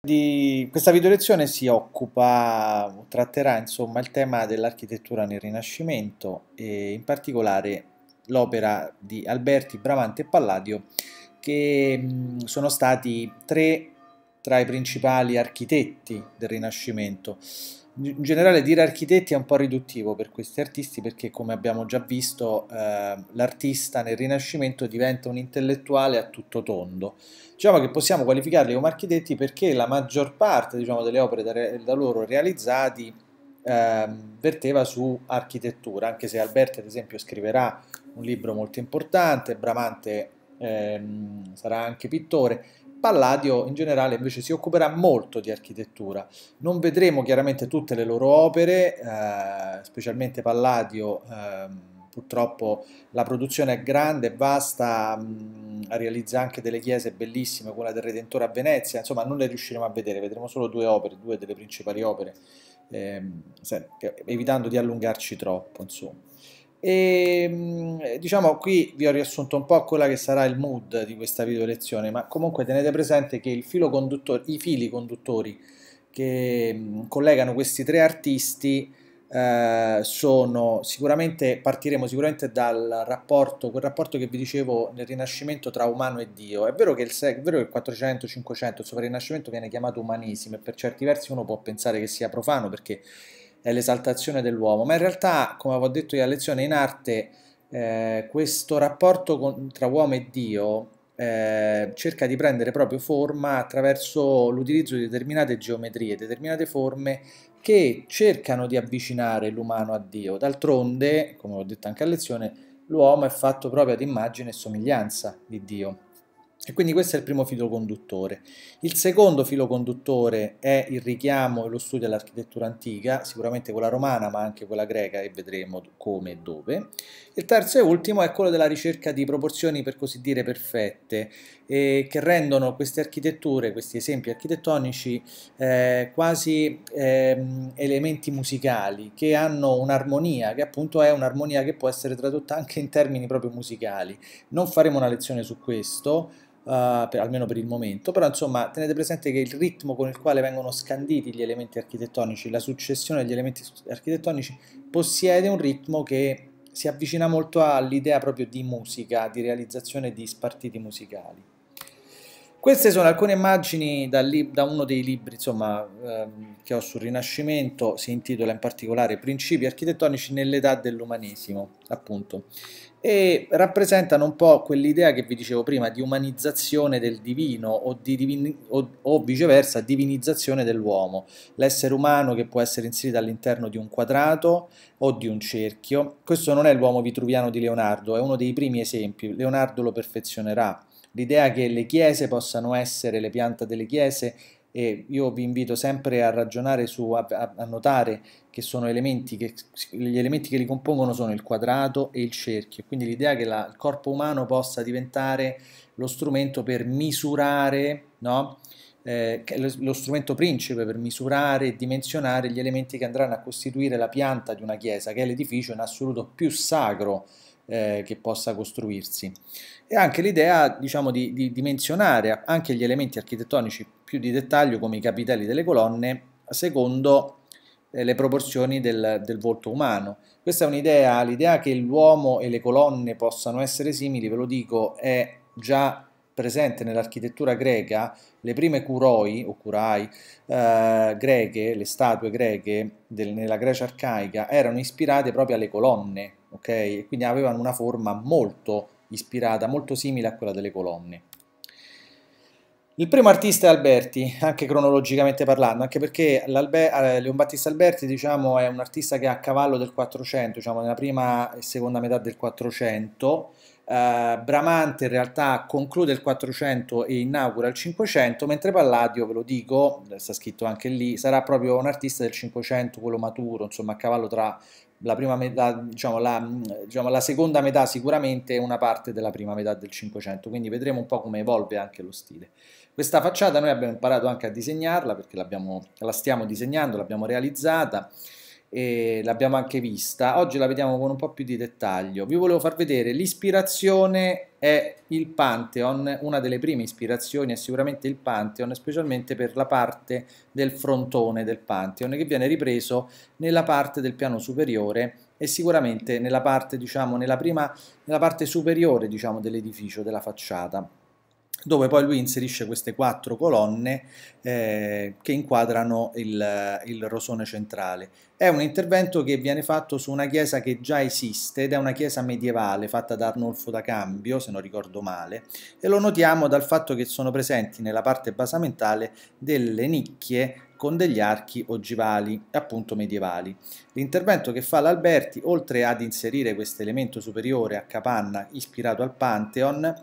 Di questa videolezione si occupa, tratterà insomma il tema dell'architettura nel Rinascimento e in particolare l'opera di Alberti, Bravante e Palladio che sono stati tre tra i principali architetti del Rinascimento in generale dire architetti è un po' riduttivo per questi artisti perché come abbiamo già visto eh, l'artista nel Rinascimento diventa un intellettuale a tutto tondo. Diciamo che possiamo qualificarli come architetti perché la maggior parte diciamo, delle opere da, re, da loro realizzate eh, verteva su architettura, anche se Alberti ad esempio scriverà un libro molto importante, Bramante ehm, sarà anche pittore, Palladio in generale invece si occuperà molto di architettura. Non vedremo chiaramente tutte le loro opere, eh, specialmente Palladio. Eh, purtroppo la produzione è grande, vasta, mh, mm, realizza anche delle chiese bellissime, quella del Redentore a Venezia, insomma non le riusciremo a vedere, vedremo solo due opere, due delle principali opere, ehm, evitando di allungarci troppo, insomma. E mm, diciamo qui vi ho riassunto un po' quella che sarà il mood di questa video lezione, ma comunque tenete presente che i fili conduttori che mm, collegano questi tre artisti eh, sono sicuramente partiremo sicuramente dal rapporto, quel rapporto che vi dicevo nel Rinascimento tra umano e Dio. È vero che il, 400, 500, il Rinascimento viene chiamato umanesimo e per certi versi uno può pensare che sia profano perché è l'esaltazione dell'uomo, ma in realtà, come avevo detto io a lezione, in arte eh, questo rapporto con, tra uomo e Dio eh, cerca di prendere proprio forma attraverso l'utilizzo di determinate geometrie, determinate forme che cercano di avvicinare l'umano a Dio. D'altronde, come ho detto anche a lezione, l'uomo è fatto proprio ad immagine e somiglianza di Dio. E quindi questo è il primo filo conduttore. Il secondo filo conduttore è il richiamo e lo studio dell'architettura antica, sicuramente quella romana ma anche quella greca e vedremo come e dove. Il terzo e ultimo è quello della ricerca di proporzioni per così dire perfette eh, che rendono queste architetture, questi esempi architettonici eh, quasi eh, elementi musicali che hanno un'armonia che appunto è un'armonia che può essere tradotta anche in termini proprio musicali. Non faremo una lezione su questo uh, per, almeno per il momento, però insomma tenete presente che il ritmo con il quale vengono scanditi gli elementi architettonici, la successione degli elementi architettonici possiede un ritmo che si avvicina molto all'idea proprio di musica, di realizzazione di spartiti musicali. Queste sono alcune immagini da, da uno dei libri insomma, ehm, che ho sul Rinascimento, si intitola in particolare Principi architettonici nell'età dell'umanesimo, appunto, e rappresentano un po' quell'idea che vi dicevo prima di umanizzazione del divino o, di divini, o, o viceversa divinizzazione dell'uomo, l'essere umano che può essere inserito all'interno di un quadrato o di un cerchio. Questo non è l'uomo vitruviano di Leonardo, è uno dei primi esempi, Leonardo lo perfezionerà l'idea che le chiese possano essere le piante delle chiese e io vi invito sempre a ragionare su, a, a notare che sono elementi che gli elementi che li compongono sono il quadrato e il cerchio, quindi l'idea che la, il corpo umano possa diventare lo strumento per misurare, no? eh, lo, lo strumento principe per misurare e dimensionare gli elementi che andranno a costituire la pianta di una chiesa, che è l'edificio in assoluto più sacro eh, che possa costruirsi. E anche l'idea diciamo, di, di dimensionare anche gli elementi architettonici più di dettaglio, come i capitelli delle colonne, secondo eh, le proporzioni del, del, volto umano. Questa è un'idea, l'idea che l'uomo e le colonne possano essere simili, ve lo dico, è già presente nell'architettura greca, le prime curoi o curai eh, greche, le statue greche del, nella Grecia arcaica, erano ispirate proprio alle colonne, ok? Quindi avevano una forma molto ispirata, molto simile a quella delle colonne. Il primo artista è Alberti, anche cronologicamente parlando, anche perché eh, Leon Battista Alberti diciamo, è un artista che è a cavallo del 400, diciamo, nella prima e seconda metà del 400. Eh, Bramante in realtà conclude il 400 e inaugura il 500, mentre Palladio, ve lo dico, sta scritto anche lì, sarà proprio un artista del 500, quello maturo, insomma a cavallo tra la, prima metà, diciamo, la, diciamo, la seconda metà sicuramente è una parte della prima metà del Cinquecento, quindi vedremo un po' come evolve anche lo stile. Questa facciata noi abbiamo imparato anche a disegnarla perché la stiamo disegnando, l'abbiamo realizzata, e l'abbiamo anche vista, oggi la vediamo con un po' più di dettaglio. Vi volevo far vedere l'ispirazione è il Pantheon, una delle prime ispirazioni è sicuramente il Pantheon, specialmente per la parte del frontone del Pantheon che viene ripreso nella parte del piano superiore e sicuramente nella parte, diciamo, nella prima, nella parte superiore diciamo, dell'edificio, della facciata dove poi lui inserisce queste quattro colonne eh, che inquadrano il, il, rosone centrale. È un intervento che viene fatto su una chiesa che già esiste ed è una chiesa medievale fatta da Arnolfo da Cambio, se non ricordo male, e lo notiamo dal fatto che sono presenti nella parte basamentale delle nicchie con degli archi ogivali, appunto medievali. L'intervento che fa l'Alberti, oltre ad inserire questo elemento superiore a capanna ispirato al Pantheon,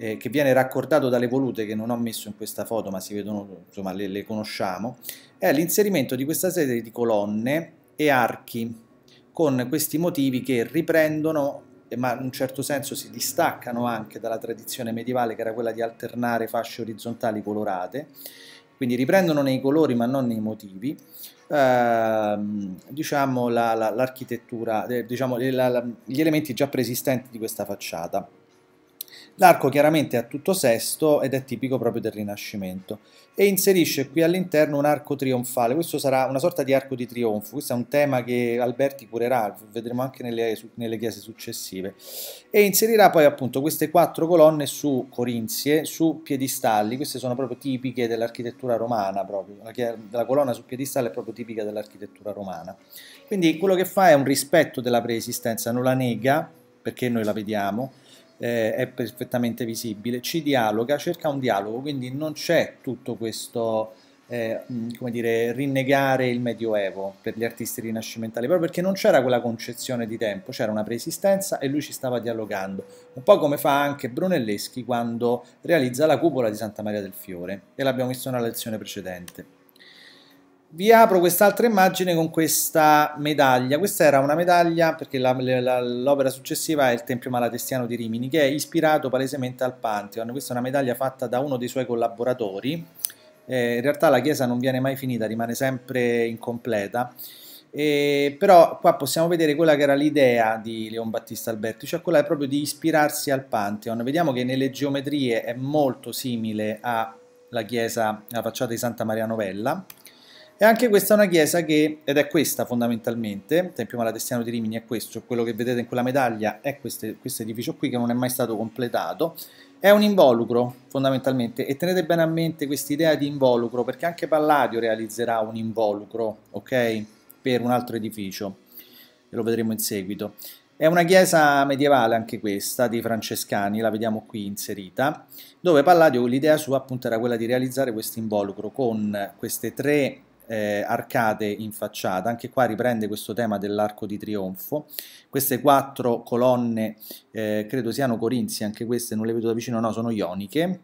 eh, che viene raccordato dalle volute che non ho messo in questa foto ma si vedono, insomma le, le conosciamo, è l'inserimento di questa serie di colonne e archi con questi motivi che riprendono ma in un certo senso si distaccano anche dalla tradizione medievale che era quella di alternare fasce orizzontali colorate, quindi riprendono nei colori ma non nei motivi, ehm, diciamo l'architettura, la, la, eh, diciamo la, gli elementi già preesistenti di questa facciata. L'arco chiaramente è a tutto sesto ed è tipico proprio del Rinascimento e inserisce qui all'interno un arco trionfale, questo sarà una sorta di arco di trionfo, questo è un tema che Alberti curerà, vedremo anche nelle, nelle chiese successive, e inserirà poi appunto queste quattro colonne su corinzie, su piedistalli, queste sono proprio tipiche dell'architettura romana, proprio. La, colonna su piedistallo è proprio tipica dell'architettura romana. Quindi quello che fa è un rispetto della preesistenza, non la nega, perché noi la vediamo, eh, è perfettamente visibile, ci dialoga, cerca un dialogo, quindi non c'è tutto questo, eh, mm, come dire, rinnegare il Medioevo per gli artisti rinascimentali, proprio perché non c'era quella concezione di tempo, c'era una preesistenza e lui ci stava dialogando, un po' come fa anche Brunelleschi quando realizza la cupola di Santa Maria del Fiore, e l'abbiamo visto nella lezione precedente vi apro quest'altra immagine con questa medaglia. Questa era una medaglia perché l'opera successiva è il Tempio Malatestiano di Rimini, che è ispirato palesemente al Pantheon. Questa è una medaglia fatta da uno dei suoi collaboratori. Eh, in realtà la chiesa non viene mai finita, rimane sempre incompleta. Eh, però qua possiamo vedere quella che era l'idea di Leon Battista Alberti, cioè quella proprio di ispirarsi al Pantheon. Vediamo che nelle geometrie è molto simile alla chiesa, alla facciata di Santa Maria Novella e anche questa è una chiesa che, ed è questa fondamentalmente, il Tempio Malatestiano di Rimini è questo, quello che vedete in quella medaglia è questo edificio qui che non è mai stato completato, è un involucro fondamentalmente e tenete bene a mente questa idea di involucro perché anche Palladio realizzerà un involucro, ok? Per un altro edificio, e lo vedremo in seguito. È una chiesa medievale anche questa, dei francescani, la vediamo qui inserita, dove Palladio l'idea sua appunto era quella di realizzare questo involucro con queste tre eh, arcade in facciata. Anche qua riprende questo tema dell'arco di trionfo. Queste quattro colonne eh, credo siano corinzi, anche queste non le vedo da vicino, no, sono ioniche.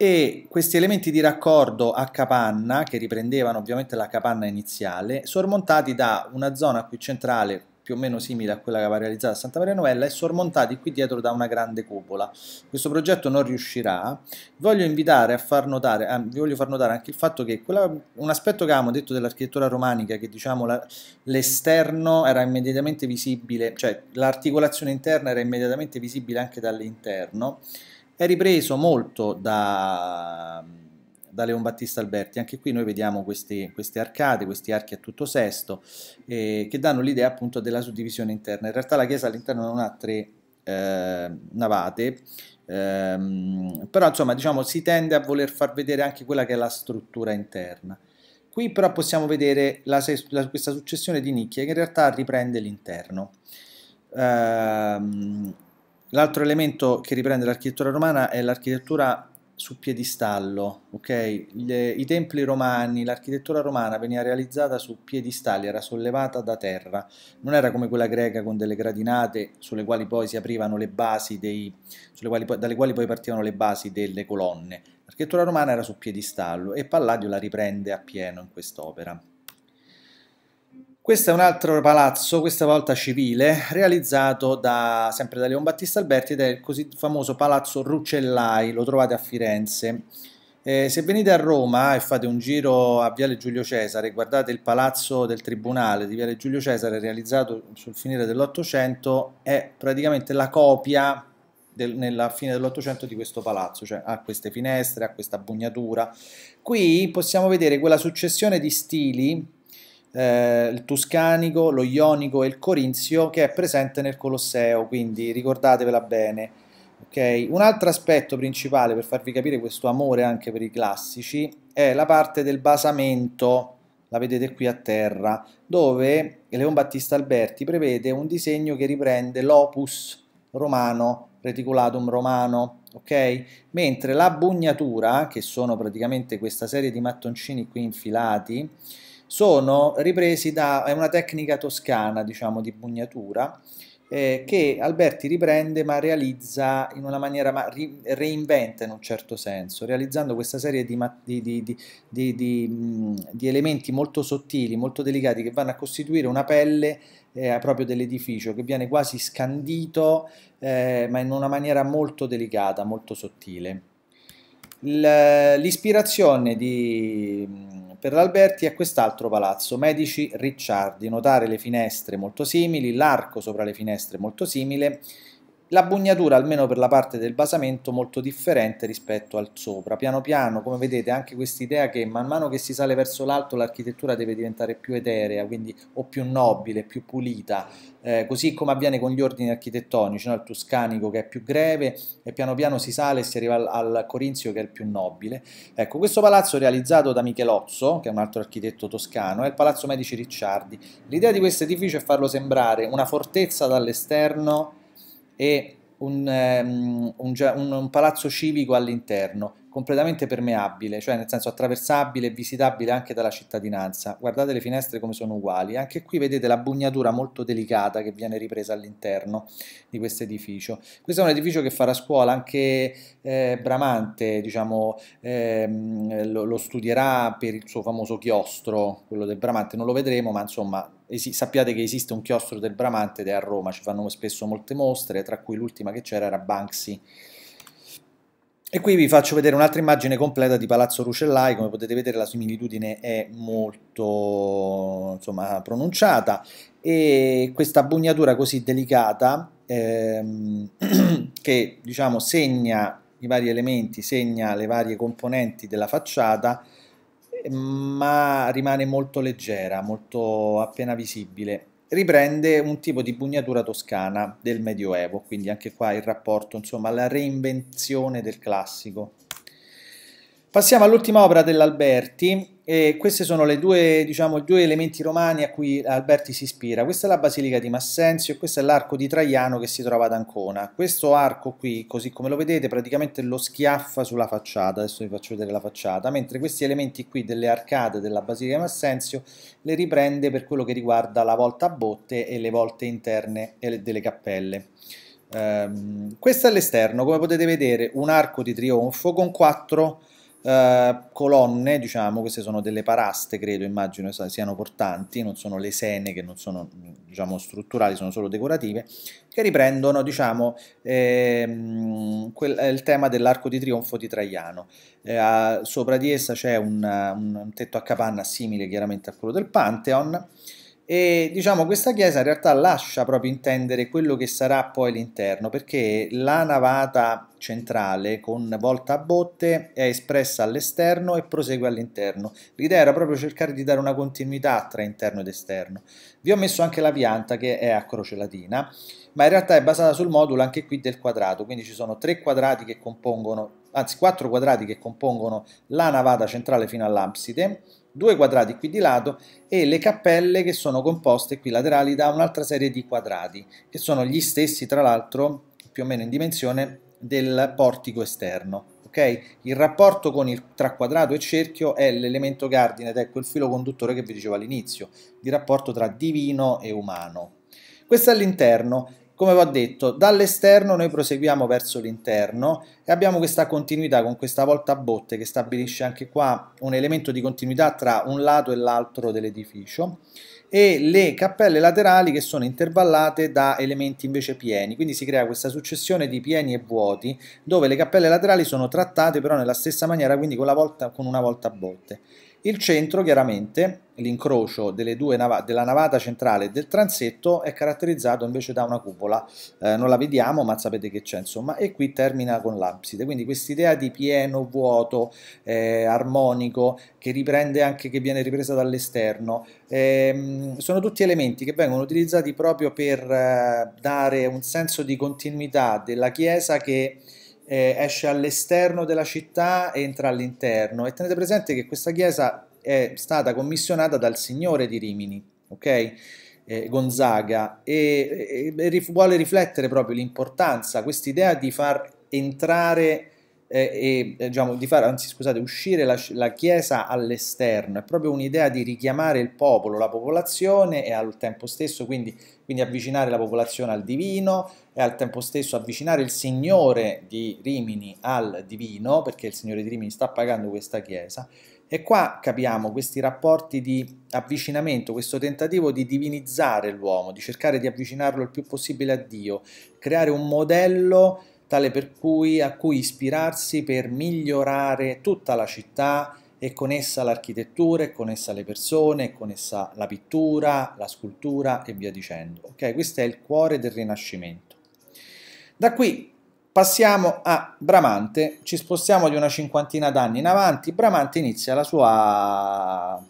E questi elementi di raccordo a capanna, che riprendevano ovviamente la capanna iniziale, sormontati da una zona qui centrale più o meno simile a quella che aveva realizzato Santa Maria Novella e sormontati qui dietro da una grande cupola. Questo progetto non riuscirà. Voglio invitare a far notare, eh, vi voglio far notare anche il fatto che quella, un aspetto che avevamo detto dell'architettura romanica, che diciamo l'esterno era immediatamente visibile, cioè l'articolazione interna era immediatamente visibile anche dall'interno, è ripreso molto da da Leon Battista Alberti. Anche qui noi vediamo questi, queste arcate, questi archi a tutto sesto, eh, che danno l'idea appunto della suddivisione interna. In realtà la chiesa all'interno non ha tre eh, navate, ehm, però insomma diciamo si tende a voler far vedere anche quella che è la struttura interna. Qui però possiamo vedere la, la, questa successione di nicchie che in realtà riprende l'interno. Ehm, L'altro elemento che riprende l'architettura romana è l'architettura su piedistallo, ok? Le, I templi romani, l'architettura romana veniva realizzata su piedistalli, era sollevata da terra, non era come quella greca con delle gradinate sulle quali poi si aprivano le basi dei, quali, dalle quali poi partivano le basi delle colonne. L'architettura romana era su piedistallo e Palladio la riprende appieno in quest'opera. Questo è un altro palazzo, questa volta civile, realizzato da, sempre da Leon Battista Alberti ed è il così famoso Palazzo Ruccellai, lo trovate a Firenze. Eh, se venite a Roma e fate un giro a Viale Giulio Cesare, guardate il palazzo del Tribunale di Viale Giulio Cesare realizzato sul finire dell'Ottocento, è praticamente la copia del, nella fine dell'Ottocento di questo palazzo, cioè ha queste finestre, ha questa bugnatura. Qui possiamo vedere quella successione di stili eh, il Tuscanico, lo Ionico e il Corinzio che è presente nel Colosseo, quindi ricordatevela bene. Okay. Un altro aspetto principale per farvi capire questo amore anche per i classici è la parte del basamento, la vedete qui a terra, dove Leon Battista Alberti prevede un disegno che riprende l'opus romano, reticulatum romano, ok? Mentre la bugnatura, che sono praticamente questa serie di mattoncini qui infilati, sono ripresi da è una tecnica toscana, diciamo, di pugnatura, eh, che Alberti riprende ma realizza in una maniera, ma ri, reinventa in un certo senso, realizzando questa serie di, di, di, di, elementi molto sottili, molto delicati che vanno a costituire una pelle eh, proprio dell'edificio che viene quasi scandito eh, ma in una maniera molto delicata, molto sottile. L'ispirazione di per l'Alberti è quest'altro palazzo, Medici Ricciardi, notare le finestre molto simili, l'arco sopra le finestre molto simile, la bugnatura almeno per la parte del basamento molto differente rispetto al sopra. Piano piano, come vedete, anche quest'idea che man mano che si sale verso l'alto l'architettura deve diventare più eterea, quindi o più nobile, più pulita, eh, così come avviene con gli ordini architettonici, no? il tuscanico che è più greve e piano piano si sale e si arriva al, al corinzio che è il più nobile. Ecco, questo palazzo realizzato da Michelozzo, che è un altro architetto toscano, è il Palazzo Medici Ricciardi. L'idea di questo edificio è farlo sembrare una fortezza dall'esterno e un, um, un, un, palazzo civico all'interno, completamente permeabile, cioè nel senso attraversabile e visitabile anche dalla cittadinanza. Guardate le finestre come sono uguali. Anche qui vedete la bugnatura molto delicata che viene ripresa all'interno di questo edificio. Questo è un edificio che farà scuola, anche eh, Bramante diciamo, eh, lo, lo studierà per il suo famoso chiostro, quello del Bramante, non lo vedremo, ma insomma esi- sappiate che esiste un chiostro del Bramante ed è a Roma, ci fanno spesso molte mostre, tra cui l'ultima che c'era era Banksy. E qui vi faccio vedere un'altra immagine completa di Palazzo Rucellai, come potete vedere la similitudine è molto insomma, pronunciata e questa bugnatura così delicata ehm, che diciamo, segna i vari elementi, segna le varie componenti della facciata ma rimane molto leggera, molto appena visibile. Riprende un tipo di bugnatura toscana del Medioevo, quindi anche qua il rapporto, insomma, alla reinvenzione del classico. Passiamo all'ultima opera dell'Alberti, e questi sono i due, diciamo, due elementi romani a cui Alberti si ispira. Questa è la Basilica di Massenzio e questo è l'arco di Traiano che si trova ad Ancona. Questo arco qui, così come lo vedete, praticamente lo schiaffa sulla facciata, adesso vi faccio vedere la facciata, mentre questi elementi qui delle arcate della Basilica di Massenzio le riprende per quello che riguarda la volta a botte e le volte interne delle cappelle. Um, ehm, questo è l'esterno, come potete vedere un arco di trionfo con quattro eh, colonne, diciamo, queste sono delle paraste, credo, immagino siano portanti, non sono le sene che non sono diciamo, strutturali, sono solo decorative, che riprendono diciamo, ehm, quel, eh, il tema dell'arco di trionfo di Traiano. Eh, sopra di essa c'è un, un tetto a capanna simile chiaramente a quello del Pantheon, e diciamo questa chiesa in realtà lascia proprio intendere quello che sarà poi l'interno, perché la navata centrale con volta a botte è espressa all'esterno e prosegue all'interno. L'idea era proprio cercare di dare una continuità tra interno ed esterno. Vi ho messo anche la pianta che è a croce latina, ma in realtà è basata sul modulo anche qui del quadrato, quindi ci sono tre quadrati che compongono, anzi quattro quadrati che compongono la navata centrale fino all'abside due quadrati qui di lato e le cappelle che sono composte qui laterali da un'altra serie di quadrati che sono gli stessi tra l'altro più o meno in dimensione del portico esterno. Okay? Il rapporto il, tra quadrato e cerchio è l'elemento cardine ed è ecco quel filo conduttore che vi dicevo all'inizio, il rapporto tra divino e umano. Questo all'interno, come vi ho detto dall'esterno noi proseguiamo verso l'interno e abbiamo questa continuità con questa volta a botte che stabilisce anche qua un elemento di continuità tra un lato e l'altro dell'edificio e le cappelle laterali che sono intervallate da elementi invece pieni, quindi si crea questa successione di pieni e vuoti dove le cappelle laterali sono trattate però nella stessa maniera, quindi con, volta, con una volta a botte. Il centro, chiaramente, l'incrocio nav- della navata centrale e del transetto è caratterizzato invece da una cupola, eh, non la vediamo ma sapete che c'è insomma, e qui termina con l'abside, quindi quest'idea di pieno, vuoto, eh, armonico, che riprende anche, che viene ripresa dall'esterno, eh, sono tutti elementi che vengono utilizzati proprio per eh, dare un senso di continuità della chiesa che eh, esce all'esterno della città e entra all'interno. E tenete presente che questa chiesa è stata commissionata dal signore di Rimini, ok? Eh, Gonzaga, e, e, e, vuole riflettere proprio l'importanza, quest'idea di far entrare eh, e diciamo, di far, anzi scusate, uscire la, la Chiesa all'esterno, è proprio un'idea di richiamare il popolo, la popolazione e al tempo stesso quindi, quindi avvicinare la popolazione al divino, e al tempo stesso avvicinare il Signore di Rimini al Divino, perché il Signore di Rimini sta pagando questa chiesa, e qua capiamo questi rapporti di avvicinamento, questo tentativo di divinizzare l'uomo, di cercare di avvicinarlo il più possibile a Dio, creare un modello tale per cui a cui ispirarsi per migliorare tutta la città e con essa l'architettura, e con essa le persone, e con essa la pittura, la scultura e via dicendo. Ok, questo è il cuore del Rinascimento. Da qui passiamo a Bramante, ci spostiamo di una cinquantina d'anni in avanti, Bramante inizia la sua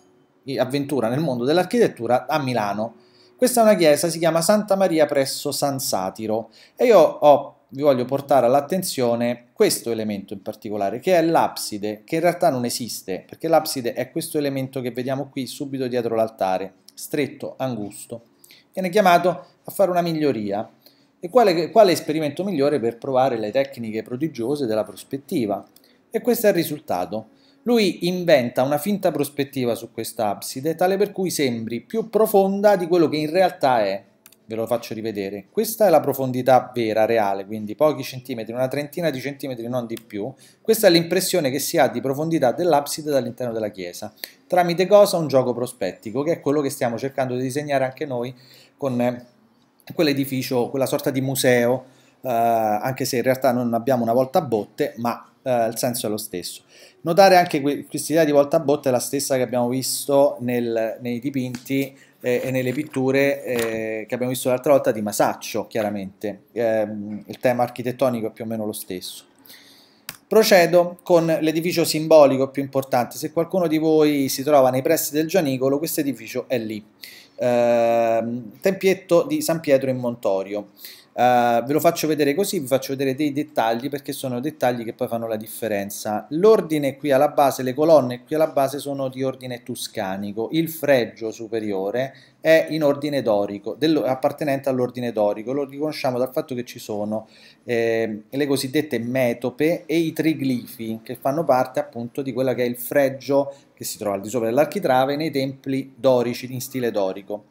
avventura nel mondo dell'architettura a Milano. Questa è una chiesa, si chiama Santa Maria presso San Satiro e io ho, vi voglio portare all'attenzione questo elemento in particolare, che è l'abside, che in realtà non esiste, perché l'abside è questo elemento che vediamo qui subito dietro l'altare, stretto, angusto. Viene chiamato a fare una miglioria e quale, quale esperimento migliore per provare le tecniche prodigiose della prospettiva? E questo è il risultato. Lui inventa una finta prospettiva su questa abside, tale per cui sembri più profonda di quello che in realtà è. Ve lo faccio rivedere. Questa è la profondità vera, reale, quindi pochi centimetri, una trentina di centimetri, non di più. Questa è l'impressione che si ha di profondità dell'abside dall'interno della chiesa. Tramite cosa? Un gioco prospettico, che è quello che stiamo cercando di disegnare anche noi con eh, quell'edificio, quella sorta di museo, eh, anche se in realtà non abbiamo una volta a botte, ma eh, il senso è lo stesso. Notare anche que questa idea di volta a botte è la stessa che abbiamo visto nel, nei dipinti eh, e nelle pitture eh, che abbiamo visto l'altra volta di Masaccio, chiaramente. Ehm, il tema architettonico è più o meno lo stesso. Procedo con l'edificio simbolico più importante. Se qualcuno di voi si trova nei pressi del Gianicolo, questo edificio è lì eh, Tempietto di San Pietro in Montorio. Eh, ve lo faccio vedere così, vi faccio vedere dei dettagli perché sono dettagli che poi fanno la differenza. L'ordine qui alla base, le colonne qui alla base sono di ordine tuscanico, il fregio superiore è in ordine dorico, appartenente all'ordine dorico, lo riconosciamo dal fatto che ci sono eh, le cosiddette metope e i triglifi che fanno parte appunto di quello che è il fregio che si trova al di sopra dell'architrave nei templi dorici in stile dorico.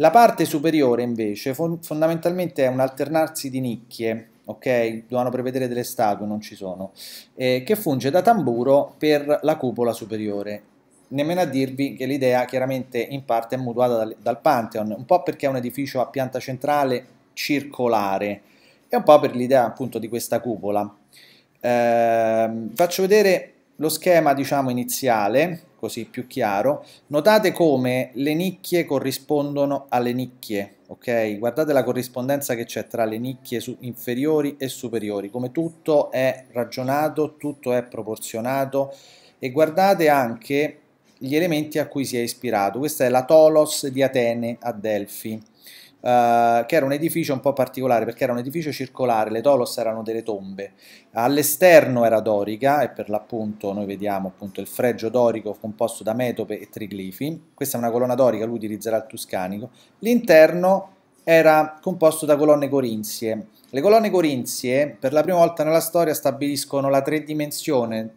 La parte superiore invece fondamentalmente è un alternarsi di nicchie, ok? Dovevano prevedere delle statue, non ci sono, eh, che funge da tamburo per la cupola superiore. Nemmeno a dirvi che l'idea chiaramente in parte è mutuata dal, dal Pantheon, un po' perché è un edificio a pianta centrale circolare e un po' per l'idea appunto di questa cupola. Eh, faccio vedere lo schema diciamo iniziale così più chiaro. Notate come le nicchie corrispondono alle nicchie, ok? Guardate la corrispondenza che c'è tra le nicchie inferiori e superiori, come tutto è ragionato, tutto è proporzionato e guardate anche gli elementi a cui si è ispirato. Questa è la Tolos di Atene a Delfi Uh, che era un edificio un po' particolare perché era un edificio circolare, le Dolos erano delle tombe, all'esterno era dorica e per l'appunto noi vediamo appunto il fregio dorico composto da metope e triglifi, questa è una colonna dorica, lui utilizzerà il tuscanico, l'interno era composto da colonne corinzie, le colonne corinzie per la prima volta nella storia stabiliscono la tre dimensione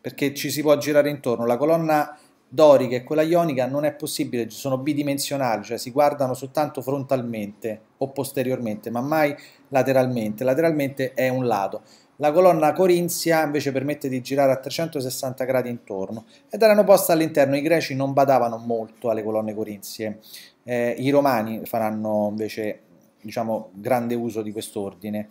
perché ci si può girare intorno, la colonna dorica e quella ionica non è possibile, sono bidimensionali, cioè si guardano soltanto frontalmente o posteriormente, ma mai lateralmente. Lateralmente è un lato. La colonna corinzia invece permette di girare a 360 gradi intorno ed erano poste all'interno. I greci non badavano molto alle colonne corinzie, eh, i romani faranno invece diciamo, grande uso di quest'ordine.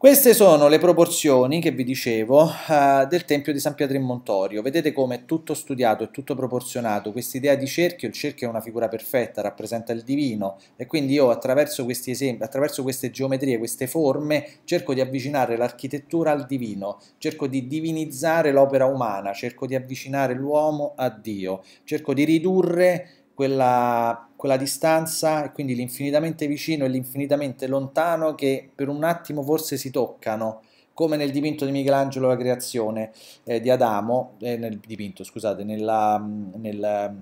Queste sono le proporzioni che vi dicevo uh, del Tempio di San Pietro in Montorio. Vedete come è tutto studiato, è tutto proporzionato. Quest'idea di cerchio, il cerchio è una figura perfetta, rappresenta il divino e quindi io attraverso questi esempi, attraverso queste geometrie, queste forme, cerco di avvicinare l'architettura al divino, cerco di divinizzare l'opera umana, cerco di avvicinare l'uomo a Dio, cerco di ridurre quella, quella distanza e quindi l'infinitamente vicino e l'infinitamente lontano che per un attimo forse si toccano come nel dipinto di Michelangelo La creazione eh, di Adamo, eh, nel dipinto, scusate, nella, nel,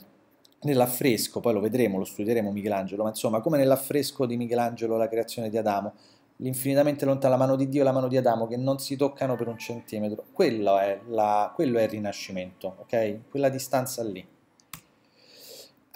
nell'affresco, poi lo vedremo, lo studieremo Michelangelo, ma insomma come nell'affresco di Michelangelo La creazione di Adamo, l'infinitamente lontana la mano di Dio e la mano di Adamo che non si toccano per un centimetro, quello è, la, quello è il rinascimento, ok? Quella distanza lì.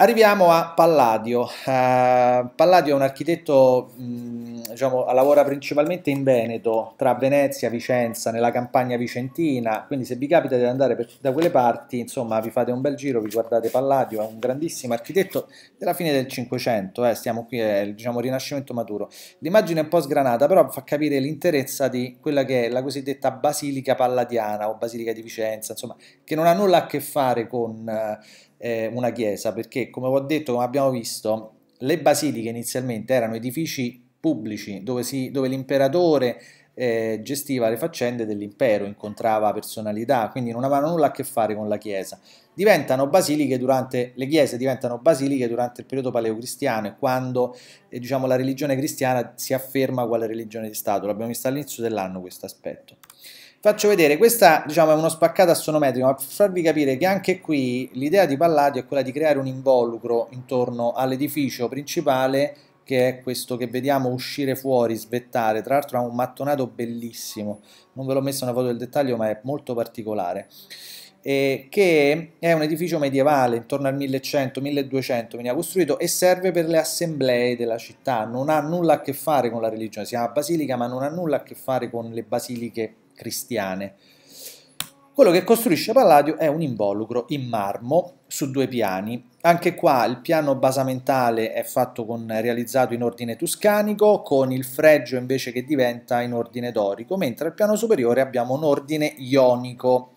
Arriviamo a Palladio. Uh, Palladio è un architetto, mh, mm, diciamo, lavora principalmente in Veneto, tra Venezia, Vicenza, nella campagna vicentina, quindi se vi capita di andare per, da quelle parti, insomma, vi fate un bel giro, vi guardate Palladio, è un grandissimo architetto della fine del Cinquecento, eh, stiamo qui, è il diciamo, Rinascimento maturo. L'immagine è un po' sgranata, però fa capire l'interezza di quella che è la cosiddetta Basilica Palladiana o Basilica di Vicenza, insomma, che non ha nulla a che fare con... Uh, eh, una chiesa, perché come ho detto, come abbiamo visto, le basiliche inizialmente erano edifici pubblici dove, si, dove l'imperatore eh, gestiva le faccende dell'impero, incontrava personalità, quindi non avevano nulla a che fare con la chiesa. Diventano basiliche durante, le chiese diventano basiliche durante il periodo paleocristiano, e quando eh, diciamo, la religione cristiana si afferma quale religione di Stato. L'abbiamo visto all'inizio dell'anno questo aspetto. Faccio vedere, questa diciamo, è uno spaccato assonometrico, ma per farvi capire che anche qui l'idea di Palladio è quella di creare un involucro intorno all'edificio principale che è questo che vediamo uscire fuori, svettare, tra l'altro ha un mattonato bellissimo, non ve l'ho messa una foto del dettaglio ma è molto particolare, e che è un edificio medievale intorno al 1100-1200 veniva costruito e serve per le assemblee della città, non ha nulla a che fare con la religione, si chiama basilica ma non ha nulla a che fare con le basiliche cristiane. Quello che costruisce Palladio è un involucro in marmo su due piani. Anche qua il piano basamentale è fatto con, realizzato in ordine tuscanico, con il fregio invece che diventa in ordine dorico, mentre al piano superiore abbiamo un ordine ionico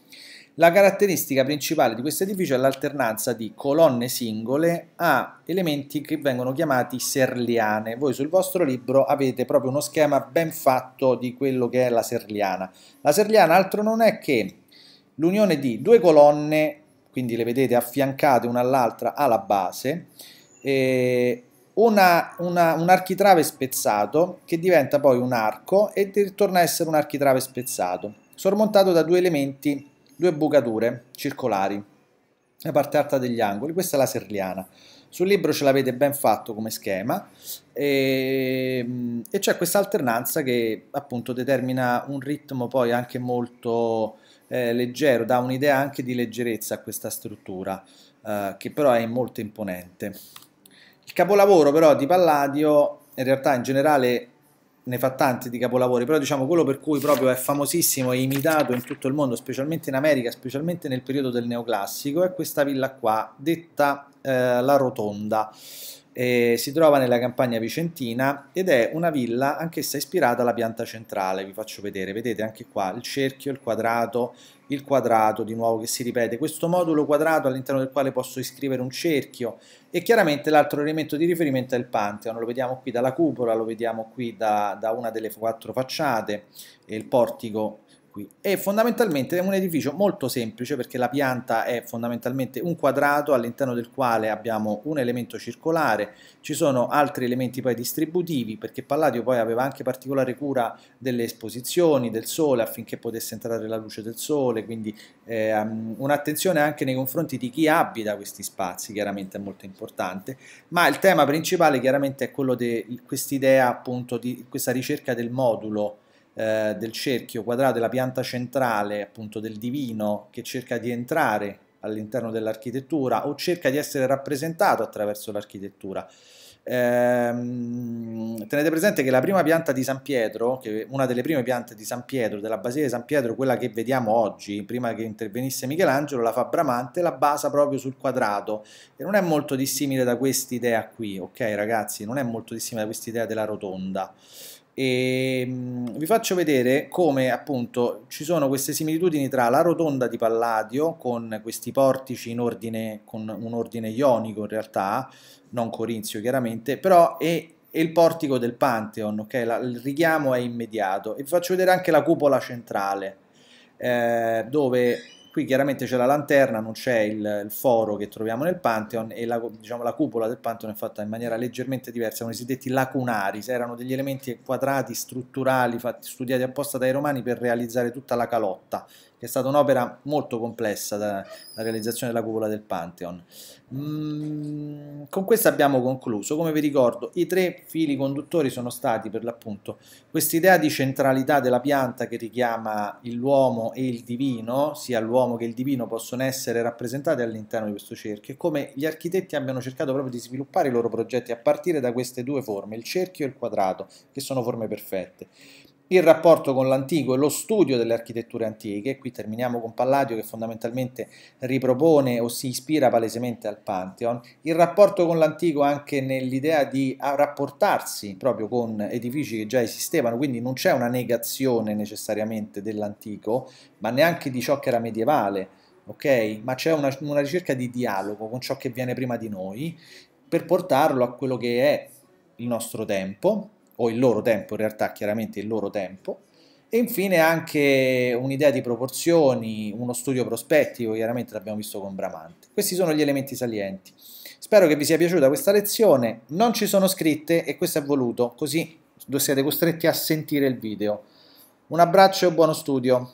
la caratteristica principale di questo edificio è l'alternanza di colonne singole a elementi che vengono chiamati serliane. Voi sul vostro libro avete proprio uno schema ben fatto di quello che è la serliana. La serliana altro non è che l'unione di due colonne, quindi le vedete affiancate una all'altra alla base, eh, una, una, un architrave spezzato che diventa poi un arco e ritorna a essere un architrave spezzato, sormontato da due elementi due bucature circolari, la parte alta degli angoli, questa è la serliana. Sul libro ce l'avete ben fatto come schema e, ehm, e c'è questa alternanza che appunto determina un ritmo poi anche molto eh, leggero, dà un'idea anche di leggerezza a questa struttura eh, che però è molto imponente. Il capolavoro però di Palladio in realtà in generale ne fa tanti di capolavori, però diciamo quello per cui proprio è famosissimo e imitato in tutto il mondo, specialmente in America, specialmente nel periodo del neoclassico, è questa villa qua, detta eh, La Rotonda eh, si trova nella campagna vicentina ed è una villa anch'essa ispirata alla pianta centrale, vi faccio vedere, vedete anche qua il cerchio, il quadrato, il quadrato di nuovo che si ripete, questo modulo quadrato all'interno del quale posso iscrivere un cerchio e chiaramente l'altro elemento di riferimento è il Pantheon, lo vediamo qui dalla cupola, lo vediamo qui da, da una delle quattro facciate il portico qui e fondamentalmente è un edificio molto semplice perché la pianta è fondamentalmente un quadrato all'interno del quale abbiamo un elemento circolare ci sono altri elementi poi distributivi perché Palladio poi aveva anche particolare cura delle esposizioni del sole affinché potesse entrare la luce del sole quindi eh, un'attenzione anche nei confronti di chi abita questi spazi chiaramente è molto importante ma il tema principale chiaramente è quello di quest'idea appunto di questa ricerca del modulo eh, del cerchio quadrato, della pianta centrale appunto del divino che cerca di entrare all'interno dell'architettura o cerca di essere rappresentato attraverso l'architettura. Ehm, tenete presente che la prima pianta di San Pietro, una delle prime piante di San Pietro, della basilica di San Pietro, quella che vediamo oggi, prima che intervenisse Michelangelo, la fa Bramante, la basa proprio sul quadrato e non è molto dissimile da quest'idea qui, ok ragazzi, non è molto dissimile da quest'idea della rotonda e ehm, vi faccio vedere come appunto ci sono queste similitudini tra la rotonda di Palladio con questi portici in ordine con un ordine ionico in realtà non corinzio chiaramente però e, e il portico del Pantheon ok la, il richiamo è immediato e vi faccio vedere anche la cupola centrale eh, dove Qui chiaramente c'è la lanterna, non c'è il, il, foro che troviamo nel Pantheon e la, diciamo, la cupola del Pantheon è fatta in maniera leggermente diversa, sono i cosiddetti lacunari, erano degli elementi quadrati strutturali fatti, studiati apposta dai romani per realizzare tutta la calotta che è stata un'opera molto complessa da, la realizzazione della cupola del Pantheon. Mm, con questo abbiamo concluso, come vi ricordo i tre fili conduttori sono stati per l'appunto questa idea di centralità della pianta che richiama l'uomo e il divino, sia l'uomo che il divino possono essere rappresentati all'interno di questo cerchio e come gli architetti abbiano cercato proprio di sviluppare i loro progetti a partire da queste due forme, il cerchio e il quadrato, che sono forme perfette il rapporto con l'antico e lo studio delle architetture antiche, qui terminiamo con Palladio che fondamentalmente ripropone o si ispira palesemente al Pantheon, il rapporto con l'antico anche nell'idea di rapportarsi proprio con edifici che già esistevano, quindi non c'è una negazione necessariamente dell'antico, ma neanche di ciò che era medievale, ok? Ma c'è una, una ricerca di dialogo con ciò che viene prima di noi per portarlo a quello che è il nostro tempo o il loro tempo, in realtà chiaramente il loro tempo, e infine anche un'idea di proporzioni, uno studio prospettico, chiaramente l'abbiamo visto con Bramante. Questi sono gli elementi salienti. Spero che vi sia piaciuta questa lezione, non ci sono scritte e questo è voluto, così siete costretti a sentire il video. Un abbraccio e buono studio!